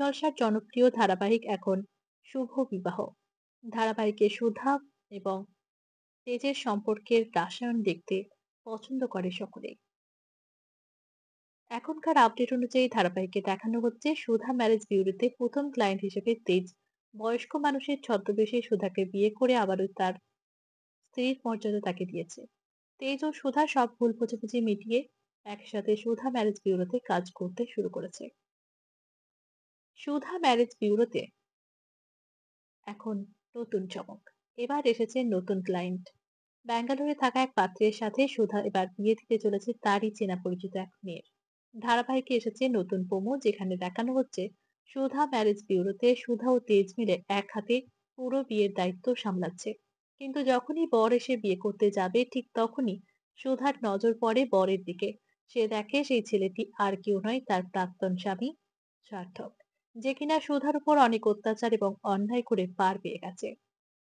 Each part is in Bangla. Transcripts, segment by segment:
জলসার জনপ্রিয় ধারাবাহিক এখন শুভ বিবাহ ধারাবাহিকে সুধা এবং তেজের সম্পর্কের রাসায়ন দেখতে পছন্দ করে সকলে এখনকার আপডেট অনুযায়ী ধারাবাহিকে দেখানো হচ্ছে সুধা ম্যারেজ বিউরোতে প্রথম ক্লায়েন্ট হিসেবে তেজ বয়স্ক মানুষের ছদ্মবেশে সুধাকে বিয়ে করে আবারও তার স্ত্রীর মর্যাদা তাকে দিয়েছে তেজ ও সুধা সব ভুল বোঝাবুঝি মিটিয়ে একসাথে সুধা ম্যারেজ বিউরোতে কাজ করতে শুরু করেছে সুধা ম্যারেজ বিউরোতে এখন নতুন চমক এবার এসেছে নতুন ক্লায়েন্ট ব্যাঙ্গালোরে থাকা এক পাত্রের সাথে সুধা এবার বিয়ে দিতে চলেছে তারই চেনা পরিচিত এক মেয়ের ধারাবাহিকে এসেছে নতুন পোমো যেখানে দেখানো হচ্ছে সুধা ম্যারেজ বিউরোতে সুধা ও তেজ মিলে এক হাতে পুরো বিয়ের দায়িত্ব সামলাচ্ছে কিন্তু যখনই বর এসে বিয়ে করতে যাবে ঠিক তখনই সুধার নজর পড়ে বরের দিকে সে দেখে সেই ছেলেটি আর কেউ নয় তার প্রাক্তন স্বামী সার্থক যে কিনা সুধার উপর অনেক অত্যাচার এবং অন্যায় করে পার পেয়ে গেছে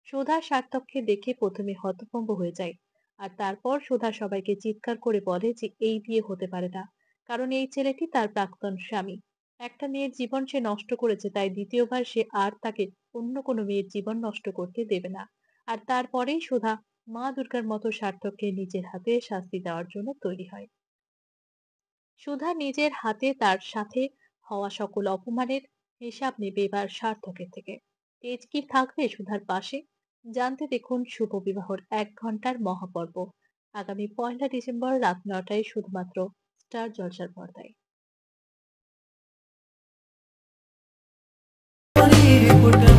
সুধা সার্থককে দেখে প্রথমে হতভম্ব হয়ে যায় আর তারপর সুধা সবাইকে চিৎকার করে বলে যে এই বিয়ে হতে পারে না কারণ এই ছেলেটি তার প্রাক্তন স্বামী একটা মেয়ের জীবন সে নষ্ট করেছে তাই দ্বিতীয়বার সে আর তাকে অন্য কোনো মেয়ের জীবন নষ্ট করতে দেবে না আর তারপরেই সুধা মা দুর্গার মতো সার্থককে নিজের হাতে শাস্তি দেওয়ার জন্য তৈরি হয় সুধা নিজের হাতে তার সাথে হওয়া সকল অপমানের হিসাব নেবে এবার সার্থকের থেকে তেজ কি থাকবে সুধার পাশে জানতে দেখুন শুভ বিবাহর এক ঘন্টার মহাপর্ব আগামী পয়লা ডিসেম্বর রাত নটায় শুধুমাত্র স্টার জলসার পর্দায় ফুটায়